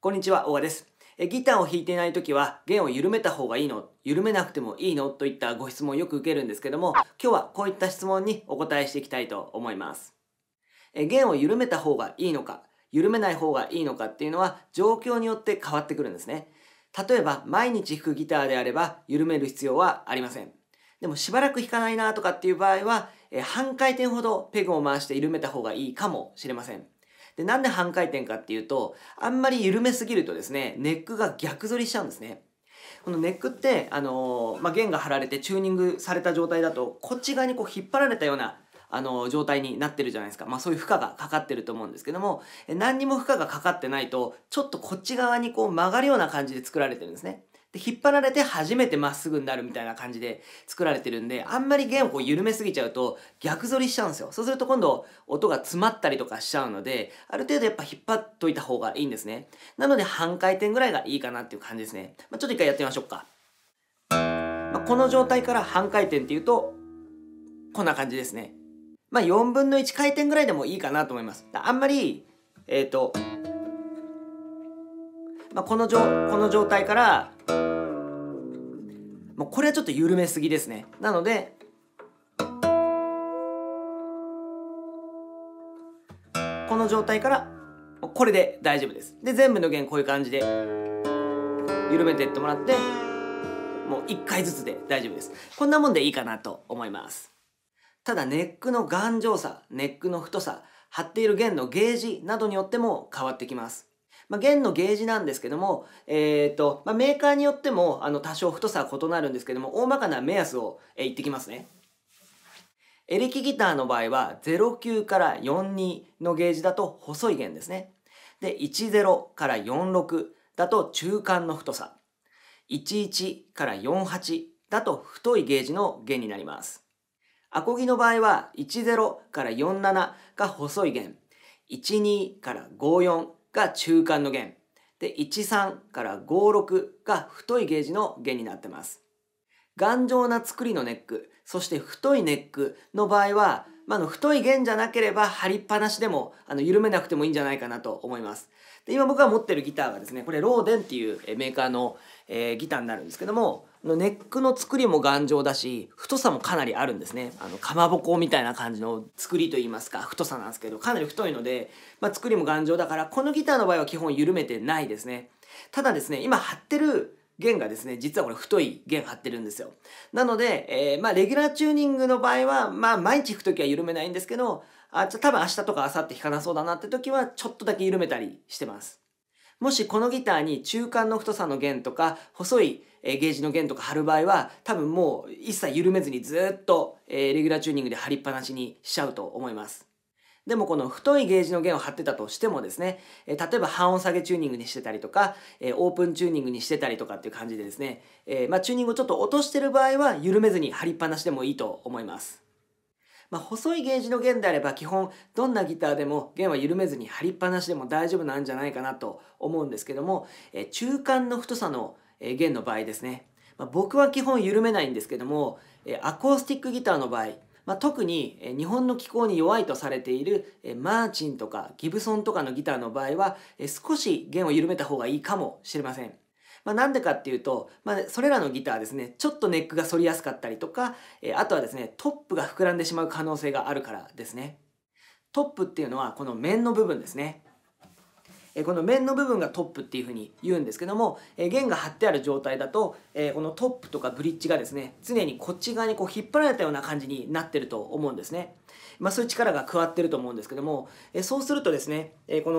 こんにちは、大和です。ギターを弾いていない時は弦を緩めた方がいいの緩めなくてもいいのといったご質問をよく受けるんですけども今日はこういった質問にお答えしていきたいと思います弦を緩めた方がいいのか緩めない方がいいのかっていうのは状況によって変わってくるんですね例えば毎日弾くギターであれば緩める必要はありませんでもしばらく弾かないなとかっていう場合は半回転ほどペグを回して緩めた方がいいかもしれませんで、なんで半回転かっていうと、あんまり緩めすぎるとですね、ネックが逆反りしちゃうんですね。このネックって、あのー、まあ、弦が張られてチューニングされた状態だと、こっち側にこう引っ張られたようなあの状態になってるじゃないですか。まあそういう負荷がかかってると思うんですけども、何にも負荷がかかってないと、ちょっとこっち側にこう曲がるような感じで作られてるんですね。で、引っ張られて初めてまっすぐになるみたいな感じで作られてるんで、あんまり弦をこう緩めすぎちゃうと逆反りしちゃうんですよ。そうすると今度音が詰まったりとかしちゃうので、ある程度やっぱ引っ張っといた方がいいんですね。なので半回転ぐらいがいいかなっていう感じですね。まあ、ちょっと一回やってみましょうか。まあ、この状態から半回転っていうと、こんな感じですね。まあ4分の1回転ぐらいでもいいかなと思います。あんまり、えっ、ー、と、まあ、このじょこの状態からもうこれはちょっと緩めすぎですねなのでこの状態からこれで大丈夫ですで全部の弦こういう感じで緩めてってもらってもう1回ずつで大丈夫ですこんなもんでいいかなと思いますただネックの頑丈さネックの太さ張っている弦のゲージなどによっても変わってきますまあ、弦のゲージなんですけども、えーとまあ、メーカーによってもあの多少太さは異なるんですけども大まかな目安を、えー、言ってきますね。エレキギターの場合は09から42のゲージだと細い弦ですね。で10から46だと中間の太さ11から48だと太いゲージの弦になります。アコギの場合は10から47が細い弦12から54が中間の弦。で、13から56が太いゲージの弦になってます。頑丈な作りのネック、そして太いネックの場合は、まあ、の太い弦じゃなければ張りっぱなしでもあの緩めなくてもいいんじゃないかなと思います。で今僕が持ってるギターがですね、これローデンっていうメーカーの、えー、ギターになるんですけども、のネックの作りも頑丈だし太さもかなりあるんですねあのかまぼこみたいな感じの作りといいますか太さなんですけどかなり太いので、まあ、作りも頑丈だからこのギターの場合は基本緩めてないですねただですね今張ってる弦がですね実はこれ太い弦張ってるんですよなので、えー、まあレギュラーチューニングの場合はまあ毎日弾く時は緩めないんですけどあ多分明日とか明後日弾かなそうだなって時はちょっとだけ緩めたりしてますもしこのギターに中間の太さの弦とか細いゲージの弦とか貼る場合は多分もう一切緩めずにずっとレギュラーチューニングで貼りっぱなしにしちゃうと思います。でもこの太いゲージの弦を張ってたとしてもですね、え例えば半音下げチューニングにしてたりとか、えオープンチューニングにしてたりとかっていう感じでですね、えまあ、チューニングをちょっと落としてる場合は緩めずに張りっぱなしでもいいと思います。まあ、細いゲージの弦であれば基本どんなギターでも弦は緩めずに張りっぱなしでも大丈夫なんじゃないかなと思うんですけども、え中間の太さの弦の場合ですね、まあ、僕は基本緩めないんですけどもアコースティックギターの場合まあ、特に日本の気候に弱いとされているマーチンとかギブソンとかのギターの場合は少し弦を緩めた方がいいかもしれません。まあ、なんでかっていうと、まあ、それらのギターですね、ちょっとネックが反りやすかったりとか、えあとはですね、トップが膨らんでしまう可能性があるからですね。トップっていうのはこの面の部分ですね。この面の部分がトップっていうふうに言うんですけども弦が張ってある状態だとこのトップとかブリッジがですね常にこっち側にこう引っ張られたような感じになってると思うんですね。まあ、そういう力が加わってると思うんですけどもそうするとですねこ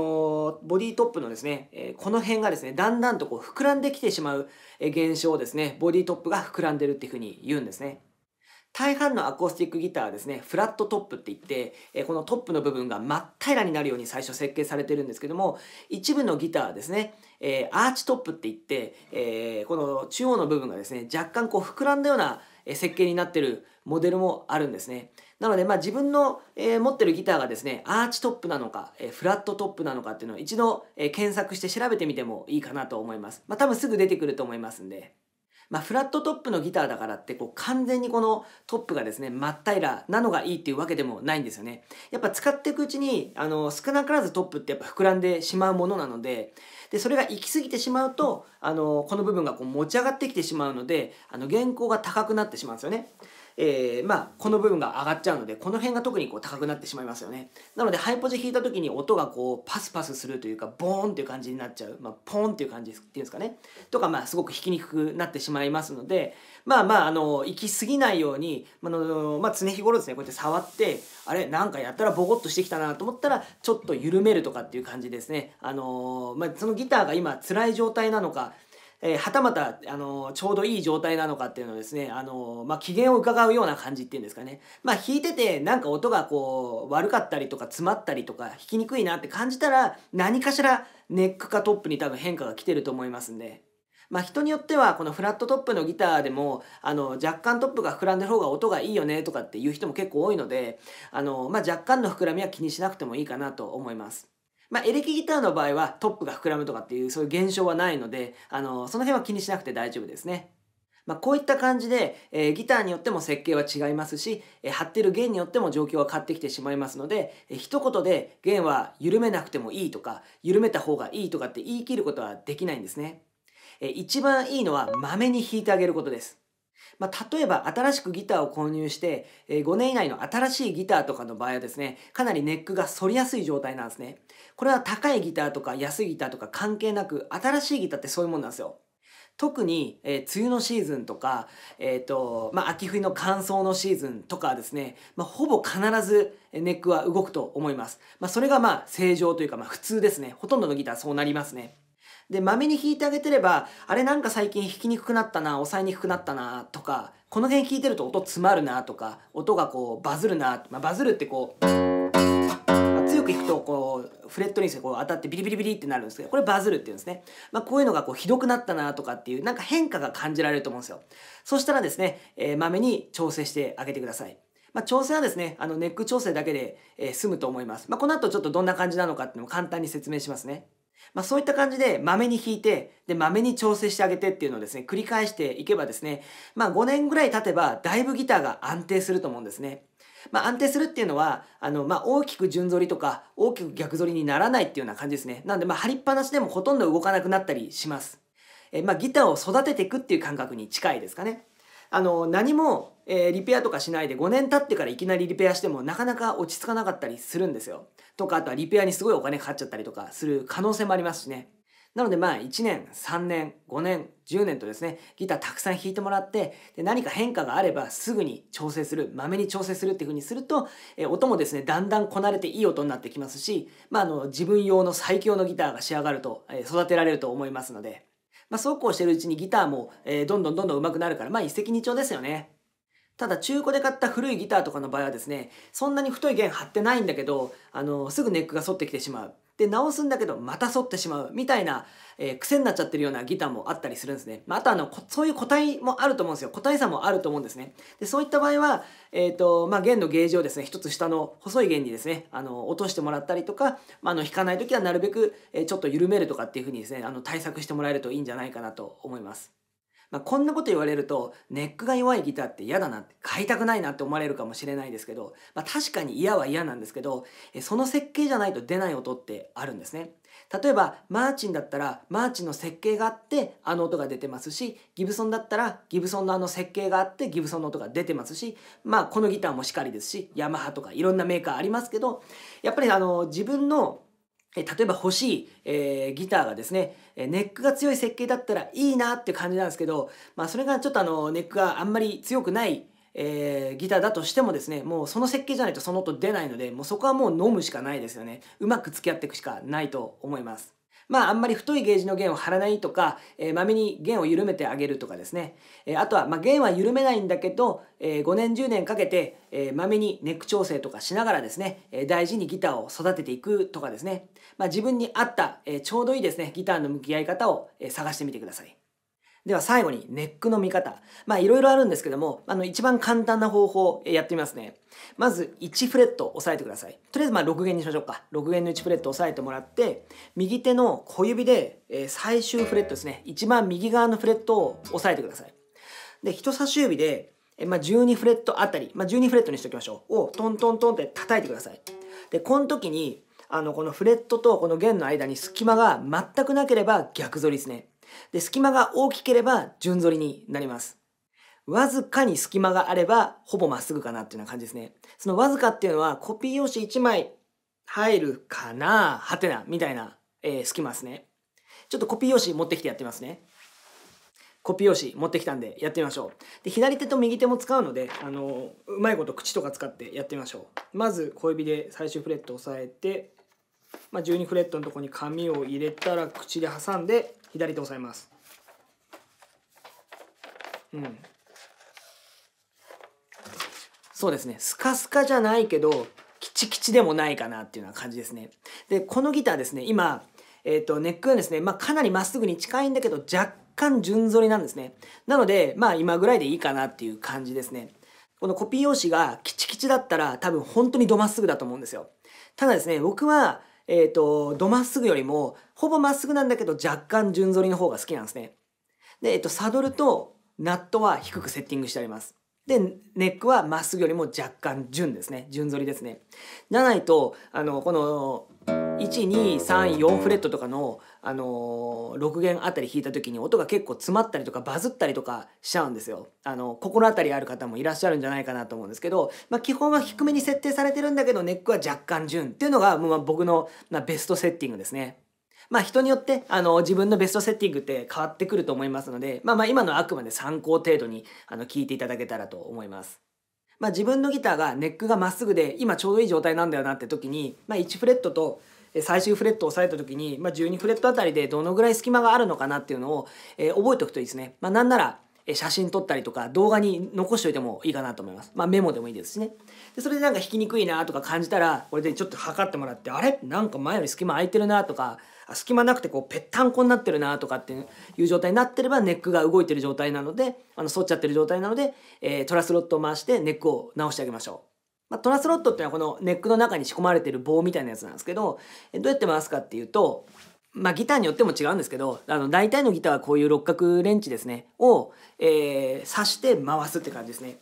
のボディトップのですねこの辺がですねだんだんとこう膨らんできてしまう現象をですねボディトップが膨らんでるっていうふうに言うんですね。大半のアコースティックギターはですね、フラットトップって言って、えこのトップの部分が真っ平らになるように最初設計されてるんですけども、一部のギターはですね、えアーチトップって言って、えこの中央の部分がですね、若干こう膨らんだような設計になってるモデルもあるんですね。なので、まあ、自分の、え持ってるギターがですね、アーチトップなのか、えフラットトップなのかっていうのを一度、え検索して調べてみてもいいかなと思います。まあ、多分すぐ出てくると思いますんで。まあ、フラットトップのギターだからってこう完全にこのトップがですね真っ平らなのがいいっていうわけでもないんですよねやっぱ使っていくうちにあの少なからずトップってやっぱ膨らんでしまうものなのででそれが行き過ぎてしまうとあのこの部分がこう持ち上がってきてしまうのであの原稿が高くなってしまうんですよねえー、まあ、この部分が上がっちゃうので、この辺が特にこう高くなってしまいますよね。なので、ハイポジ弾いた時に音がこう、パスパスするというか、ボーンっていう感じになっちゃう。まあ、ポーンっていう感じっていうんですかね。とか、まあ、すごく弾きにくくなってしまいますので、まあまあ、あの、行き過ぎないように、あの、まあ、常日頃ですね、こうやって触って、あれ、なんかやったらボコッとしてきたなと思ったら、ちょっと緩めるとかっていう感じですね。あの、まあ、そのギターが今、辛い状態なのか、えー、はたまた、あのちょうどいい状態なのかっていうのをですね、あのまあ、機嫌を伺うような感じっていうんですかね。まあ、弾いてて、なんか音がこう、悪かったりとか、詰まったりとか、弾きにくいなって感じたら、何かしらネックかトップに多分変化が来てると思いますんで。まあ、人によってはこのフラットトップのギターでもあの若干トップが膨らんでる方が音がいいよねとかっていう人も結構多いのであの、まあ、若干の膨らみは気にしなくてもいいかなと思います。まあ、エレキギターの場合はトップが膨らむとかっていうそういう現象はないので、あの、その辺は気にしなくて大丈夫ですね。まあ、こういった感じで、えー、ギターによっても設計は違いますし、えー、張ってる弦によっても状況は変わってきてしまいますので、えー、一言で弦は緩めなくてもいいとか、緩めた方がいいとかって言い切ることはできないんですね。えー、一番いいのはまめに弾いてあげることです。まあ、例えば新しくギターを購入して、え5年以内の新しいギターとかの場合はですね、かなりネックが反りやすい状態なんですね。これは高いギターとか安いギターとか関係なく、新しいギターってそういうもんなんですよ。特に、えー、梅雨のシーズンとか、えっ、ー、と、まあ、秋冬の乾燥のシーズンとかですね、まあ、ほぼ必ずネックは動くと思います。まあ、それがまあ、正常というか、まあ、普通ですね。ほとんどのギターそうなりますね。で、豆に弾いてあげてれば、あれなんか最近弾きにくくなったな、抑えにくくなったな、とか、この辺弾いてると音詰まるな、とか、音がこう、バズるな、まあ、バズるってこう、強く弾くとこうフレットにこう当たってビリビリビリってなるんですけどこれバズるっていうんですね、まあ、こういうのがこうひどくなったなとかっていうなんか変化が感じられると思うんですよそしたらですねまめ、えー、に調整してあげてくださいまあ、調整はですね、あのネック調整だけで、えー、済むと思います。まあ、この後ちょっとどんな感じなのかっていうのも簡単に説明しますね。まあ、そういった感じで、まめに引いて、で、まめに調整してあげてっていうのをですね、繰り返していけばですね、まあ、5年ぐらい経てば、だいぶギターが安定すると思うんですね。まあ、安定するっていうのは、あの、まあ、大きく順反りとか、大きく逆反りにならないっていうような感じですね。なんで、まあ、張りっぱなしでもほとんど動かなくなったりします。え、まあ、ギターを育てていくっていう感覚に近いですかね。あの何も、えー、リペアとかしないで5年経ってからいきなりリペアしてもなかなか落ち着かなかったりするんですよ。とかあとはリペアにすごいお金かかっちゃったりとかする可能性もありますしね。なのでまあ1年、3年、5年、10年とですね、ギターたくさん弾いてもらって、で何か変化があればすぐに調整する、まめに調整するっていう風にすると、え音もですね、だんだんこなれていい音になってきますし、まああの自分用の最強のギターが仕上がると、え育てられると思いますので、まあ、そうこうしてるうちにギターも、えー、どんどんどんどん上手くなるから、まあ、一石二鳥ですよね。ただ中古で買った古いギターとかの場合はですね、そんなに太い弦張ってないんだけど、あの、すぐネックが反ってきてしまう。で直すんだけどまた反ってしまうみたいな、えー、癖になっちゃってるようなギターもあったりするんですね、まあ、あとあのそういう個体もあると思うんですよ個体差もあると思うんですねでそういった場合は、えーとまあ、弦のゲージをですね一つ下の細い弦にですねあの落としてもらったりとか、まあ、あの弾かない時はなるべく、えちょっと緩めるとかっていう風にですねあの対策してもらえるといいんじゃないかなと思います。まあ、こんなこと言われるとネックが弱いギターって嫌だなって買いたくないなって思われるかもしれないですけど、まあ、確かに嫌は嫌なんですけどその設計じゃないと出ない音ってあるんですね。例えばマーチンだったらマーチンの設計があってあの音が出てますしギブソンだったらギブソンのあの設計があってギブソンの音が出てますしまあこのギターもしかりですしヤマハとかいろんなメーカーありますけどやっぱりあの自分の例えば欲しい、えー、ギターがですね、えネックが強い設計だったらいいなって感じなんですけど、まあ、それがちょっとあのネックがあんまり強くない、えー、ギターだとしてもですねもうその設計じゃないとその音出ないのでもうそこはもう飲むしかないですよねうまく付き合っていくしかないと思います。まああんまり太いゲージの弦を張らないとか、えー、まめに弦を緩めてあげるとかですね、えー、あとは、まあ、弦は緩めないんだけど、えー、5年10年かけて、えー、まめにネック調整とかしながらですね、えー、大事にギターを育てていくとかですね、まあ、自分に合った、えー、ちょうどいいですねギターの向き合い方を、えー、探してみてください。では最後にネックの見方。まあいろいろあるんですけども、あの一番簡単な方法やってみますね。まず1フレット押さえてください。とりあえずまあ6弦にしましょうか。6弦の1フレット押さえてもらって、右手の小指で、え最終フレットですね。一番右側のフレットを押さえてください。で、人差し指で、えまあ、12フレットあたり、まあ、12フレットにしておきましょう。をトントントンって叩いてください。で、この時に、あの、このフレットとこの弦の間に隙間が全くなければ逆反りですね。で、隙間が大きければ順反りになります。わずかに隙間があれば、ほぼまっすぐかなっていうような感じですね。そのわずかっていうのは、コピー用紙1枚入るかなはてなみたいな、えー、隙間ですね。ちょっとコピー用紙持ってきてやってみますね。コピー用紙持ってきたんでやってみましょう。で、左手と右手も使うので、あのー、うまいこと口とか使ってやってみましょう。まず小指で最終フレット押さえて、まあ、12フレットのとこに紙を入れたら口で挟んで、左手押さえますうんそうですねスカスカじゃないけどキチキチでもないかなっていうような感じですねでこのギターですね今、えーと、ネックがですね、まあ、かなりまっすぐに近いんだけど若干順反りなんですねなのでまあ今ぐらいでいいかなっていう感じですねこのコピー用紙がキチキチだったら多分本当にどまっすぐだと思うんですよただですね僕はえっ、ー、と、どまっすぐよりも、ほぼまっすぐなんだけど若干順反りの方が好きなんですね。で、えっ、ー、と、サドルとナットは低くセッティングしてあります。で、ネックはまっすぐよりも若干順ですね。順反りですね。じゃないと、あの、この、1、2、3、4フレットとかのあのー、6弦あたり弾いた時に音が結構詰まったりとかバズったりとかしちゃうんですよ。あの心当たりある方もいらっしゃるんじゃないかなと思うんですけど、まあ、基本は低めに設定されてるんだけどネックは若干順っていうのが、まあ、僕の、まあ、ベストセッティングですね。まあ人によってあの自分のベストセッティングって変わってくると思いますので、まあまあ今のあくまで参考程度にあの聞いていただけたらと思います。まあ自分のギターがネックがまっすぐで今ちょうどいい状態なんだよなって時に、まあ1フレットと最終フレットを押さえた時に、まあ、12フレットあたりでどのぐらい隙間があるのかなっていうのを、えー、覚えておくといいですね。まあ、なんなら写真撮ったりとか動画に残しておいてもいいかなと思います。まあ、メモでもいいですしね。でそれでなんか弾きにくいなとか感じたらこれでちょっと測ってもらってあれなんか前より隙間空いてるなとか隙間なくてこうぺったんこになってるなとかっていう状態になってればネックが動いてる状態なのであの反っちゃってる状態なので、えー、トラスロットを回してネックを直してあげましょう。まあ、トラスロットっていうのはこのネックの中に仕込まれてる棒みたいなやつなんですけどどうやって回すかっていうと、まあ、ギターによっても違うんですけどあの大体のギターはこういう六角レンチですねを、えー、刺して回すって感じですね。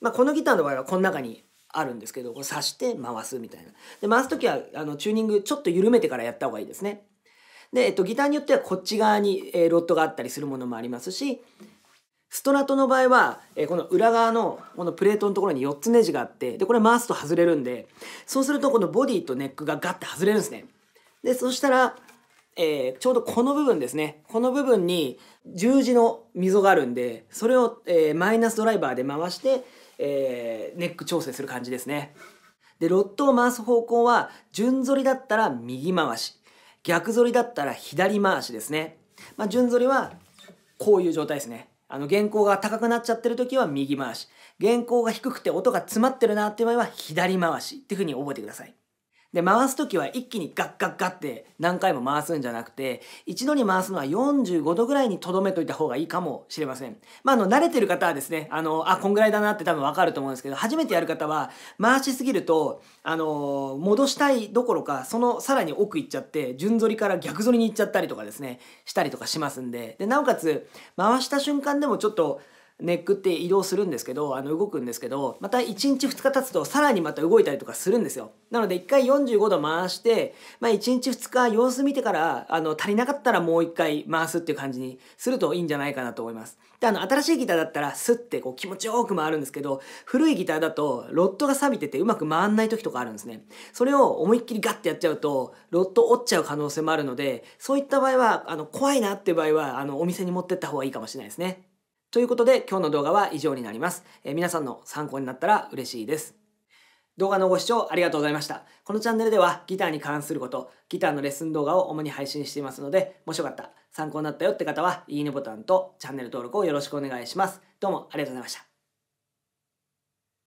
まあ、このギターの場合はこの中にあるんですけどこれ刺して回すみたいな。で回す時はあのチューニングちょっと緩めてからやった方がいいですね。で、えっと、ギターによってはこっち側に、えロットがあったりするものもありますし、ストラトの場合は、えこの裏側のこのプレートのところに4つネジがあってでこれ回すと外れるんでそうするとこのボディとネックがガッて外れるんですね。でそしたら、えー、ちょうどこの部分ですねこの部分に十字の溝があるんでそれを、えー、マイナスドライバーで回して、えー、ネック調整する感じですね。でロットを回す方向は順反りだったら右回し逆反りだったら左回しですね。まあ、順反りはこういう状態ですね。あの原稿が高くなっちゃってる時は右回し原稿が低くて音が詰まってるなっていう場合は左回しっていうふうに覚えてくださいで回す時は一気にガッガッガッって何回も回すんじゃなくて一度に回すのは45度ぐらいにとどめといた方がいいかもしれません。まあ、あの慣れてる方はですねあのあこんぐらいだなって多分わかると思うんですけど初めてやる方は回しすぎるとあの戻したいどころかそのさらに奥行っちゃって順反りから逆反りに行っちゃったりとかですねしたりとかしますんででなおかつ回した瞬間でもちょっとネックって移動するんですけどあの動くんですけどまた1日2日経つとさらにまた動いたりとかするんですよなので1回45度回して、まあ、1日2日様子見てからあの足りなかったらもう1回回すっていう感じにするといいんじゃないかなと思いますであの新しいギターだったらスッてこう気持ちよく回るんですけど古いギターだとロッドが錆びててうまく回んない時とかあるんですねそれを思いっきりガッてやっちゃうとロット折っちゃう可能性もあるのでそういった場合はあの怖いなっていう場合はあのお店に持ってった方がいいかもしれないですねということで今日の動画は以上になります。え皆さんの参考になったら嬉しいです。動画のご視聴ありがとうございました。このチャンネルではギターに関すること、ギターのレッスン動画を主に配信していますので、もしよかった、参考になったよって方は、いいねボタンとチャンネル登録をよろしくお願いします。どうもありがとうございました。